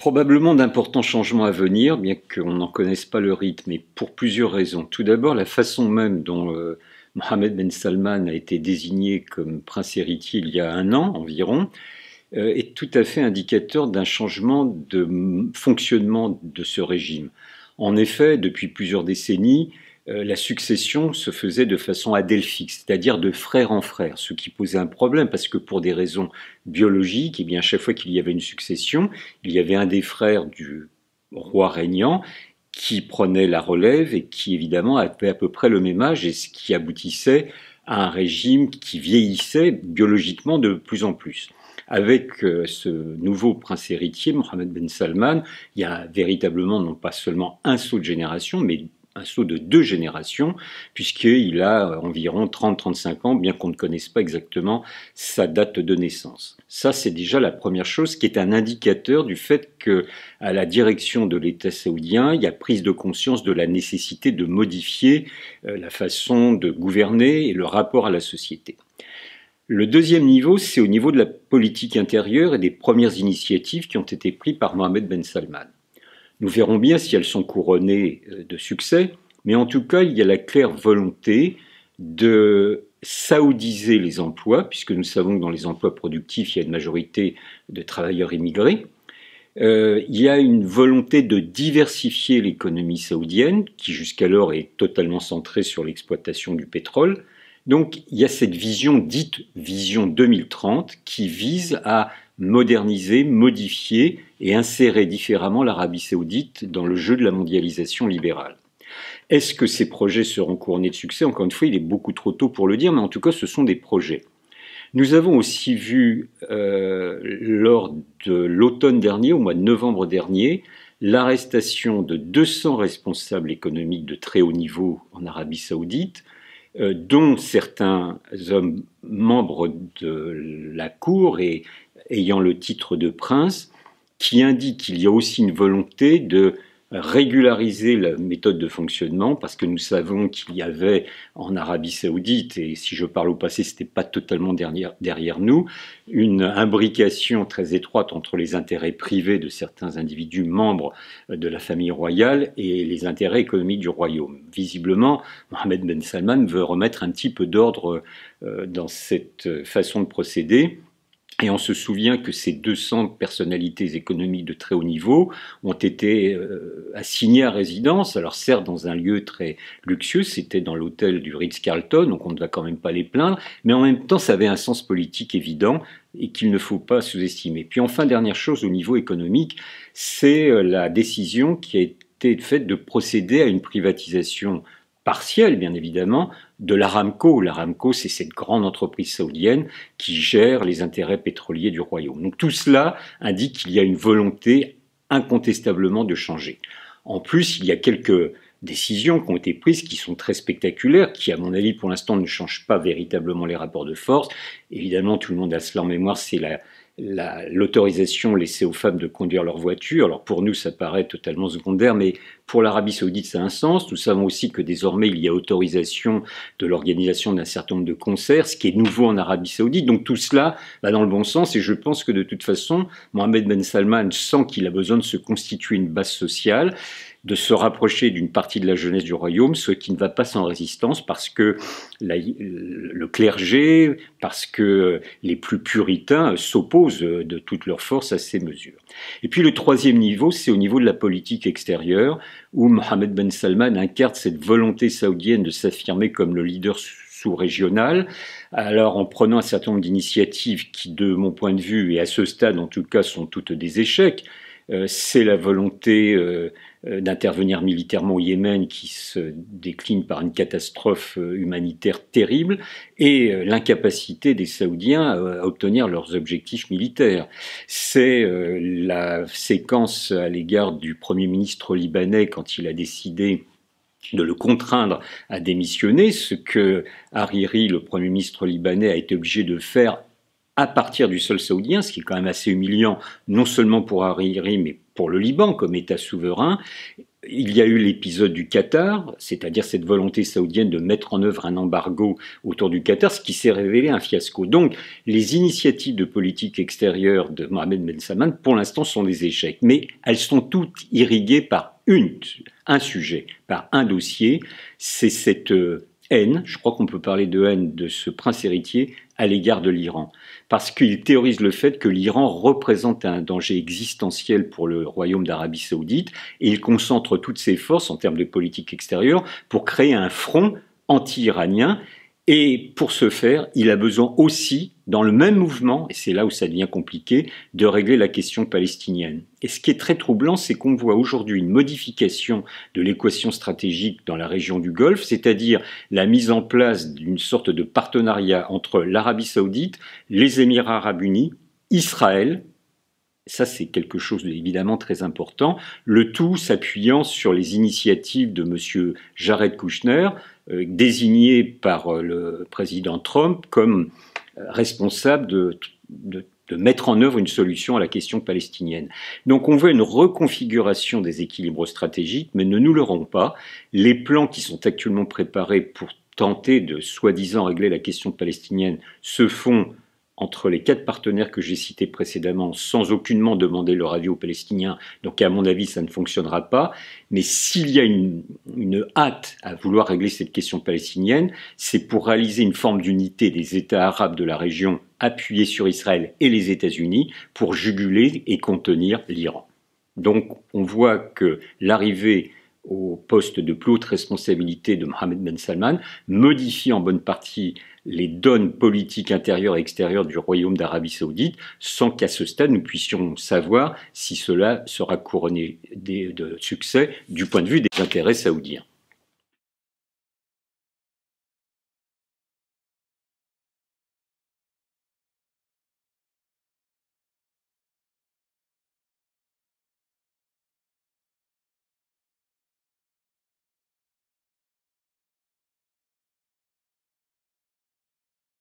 Probablement d'importants changements à venir, bien qu'on n'en connaisse pas le rythme, et pour plusieurs raisons. Tout d'abord, la façon même dont euh, Mohamed Ben Salman a été désigné comme prince héritier il y a un an environ euh, est tout à fait indicateur d'un changement de fonctionnement de ce régime. En effet, depuis plusieurs décennies, euh, la succession se faisait de façon adelphique, c'est-à-dire de frère en frère, ce qui posait un problème parce que pour des raisons biologiques, et eh bien chaque fois qu'il y avait une succession, il y avait un des frères du roi régnant qui prenait la relève et qui évidemment avait à peu près le même âge et ce qui aboutissait à un régime qui vieillissait biologiquement de plus en plus avec euh, ce nouveau prince héritier, Mohamed Ben Salman, il y a véritablement non pas seulement un saut de génération, mais un saut de deux générations, puisqu'il a euh, environ 30-35 ans, bien qu'on ne connaisse pas exactement sa date de naissance. Ça, c'est déjà la première chose qui est un indicateur du fait que, la direction de l'État saoudien, il y a prise de conscience de la nécessité de modifier euh, la façon de gouverner et le rapport à la société. Le deuxième niveau, c'est au niveau de la politique intérieure et des premières initiatives qui ont été prises par Mohamed Ben Salman. Nous verrons bien si elles sont couronnées euh, de succès, mais en tout cas, il y a la claire volonté de saoudiser les emplois, puisque nous savons que dans les emplois productifs, il y a une majorité de travailleurs immigrés. Euh, il y a une volonté de diversifier l'économie saoudienne, qui jusqu'alors est totalement centrée sur l'exploitation du pétrole. Donc il y a cette vision dite vision 2030 qui vise à moderniser, modifier et insérer différemment l'Arabie saoudite dans le jeu de la mondialisation libérale. Est-ce que ces projets seront couronnés de succès Encore une fois, il est beaucoup trop tôt pour le dire, mais en tout cas, ce sont des projets. Nous avons aussi vu, euh, lors de l'automne dernier, au mois de novembre dernier, l'arrestation de 200 responsables économiques de très haut niveau en Arabie saoudite, euh, dont certains hommes membres de la Cour et ayant le titre de prince, qui indique qu'il y a aussi une volonté de régulariser la méthode de fonctionnement parce que nous savons qu'il y avait en Arabie Saoudite, et si je parle au passé, ce n'était pas totalement derrière, nous, une imbrication très étroite entre les intérêts privés de certains individus membres de la famille royale et les intérêts économiques du royaume. Visiblement, Mohamed Ben Salman veut remettre un petit peu d'ordre euh, dans cette façon de procéder et on se souvient que ces 200 personnalités économiques de très haut niveau ont été euh, assignées à résidence. Alors certes, dans un lieu très luxueux, c'était dans l'hôtel du Ritz-Carlton, donc on ne va quand même pas les plaindre, mais en même temps, ça avait un sens politique évident et qu'il ne faut pas sous-estimer. Puis enfin, dernière chose au niveau économique, c'est euh, la décision qui a été faite de procéder à une privatisation partielle, bien évidemment, de l'Aramco. L'Aramco, c'est cette grande entreprise saoudienne qui gère les intérêts pétroliers du royaume. Donc tout cela indique qu'il y a une volonté incontestablement de changer. En plus, il y a quelques décisions qui ont été prises qui sont très spectaculaires, qui à mon avis pour l'instant ne changent pas véritablement les rapports de force. Évidemment, tout le monde a cela en mémoire, c'est la, l'autorisation laissée aux femmes de conduire leur voiture. Alors pour nous, ça paraît totalement secondaire, mais pour l'Arabie saoudite, ça a un sens. Nous savons aussi que désormais, il y a autorisation de l'organisation d'un certain nombre de concerts, ce qui est nouveau en Arabie saoudite. Donc tout cela va dans le bon sens et je pense que de toute façon, Mohamed Ben Salman sent qu'il a besoin de se constituer une base sociale de se rapprocher d'une partie de la jeunesse du royaume, ce qui ne va pas sans résistance parce que le clergé, parce que les plus puritains s'opposent de toutes leurs forces à ces mesures. Et puis le troisième niveau, c'est au niveau de la politique extérieure, où Mohamed Ben Salman incarne cette volonté saoudienne de s'affirmer comme le leader sous-régional. Alors, en prenant un certain nombre d'initiatives qui, de mon point de vue, et à ce stade en tout cas, sont toutes des échecs, euh, c'est la volonté euh, euh, d'intervenir militairement au Yémen qui se décline par une catastrophe humanitaire terrible et l'incapacité des Saoudiens à obtenir leurs objectifs militaires. C'est la séquence à l'égard du Premier ministre libanais quand il a décidé de le contraindre à démissionner, ce que Hariri, le Premier ministre libanais, a été obligé de faire à partir du sol saoudien, ce qui est quand même assez humiliant, non seulement pour Hariri, mais pour le Liban comme État souverain. Il y a eu l'épisode du Qatar, c'est-à-dire cette volonté saoudienne de mettre en œuvre un embargo autour du Qatar, ce qui s'est révélé un fiasco. Donc, les initiatives de politique extérieure de Mohamed Ben Salman, pour l'instant, sont des échecs, mais elles sont toutes irriguées par une, un sujet, par un dossier, c'est cette euh, haine, je crois qu'on peut parler de haine de ce prince héritier à l'égard de l'Iran, parce qu'il théorise le fait que l'Iran représente un danger existentiel pour le royaume d'Arabie saoudite, et il concentre toutes ses forces en termes de politique extérieure pour créer un front anti-iranien et pour ce faire, il a besoin aussi, dans le même mouvement, et c'est là où ça devient compliqué, de régler la question palestinienne. Et ce qui est très troublant, c'est qu'on voit aujourd'hui une modification de l'équation stratégique dans la région du Golfe, c'est-à-dire la mise en place d'une sorte de partenariat entre l'Arabie saoudite, les Émirats arabes unis, Israël, ça, c'est quelque chose d'évidemment très important. Le tout s'appuyant sur les initiatives de M. Jared Kushner, euh, désigné par euh, le président Trump comme euh, responsable de, mettre en œuvre une solution à la question palestinienne. Donc on veut une reconfiguration des équilibres stratégiques, mais ne nous leurrons pas. Les plans qui sont actuellement préparés pour tenter de soi-disant régler la question palestinienne se font entre les quatre partenaires que j'ai cités précédemment sans aucunement demander leur avis aux Palestiniens. Donc à mon avis, ça ne fonctionnera pas. Mais s'il y a une, hâte à vouloir régler cette question palestinienne, c'est pour réaliser une forme d'unité des États arabes de la région appuyés sur Israël et les États-Unis pour juguler et contenir l'Iran. Donc on voit que l'arrivée au poste de plus haute responsabilité de Mohammed Ben Salman modifie en bonne partie les donnes politiques intérieures et extérieures du Royaume d'Arabie saoudite, sans qu'à ce stade nous puissions savoir si cela sera couronné de succès du point de vue des intérêts saoudiens.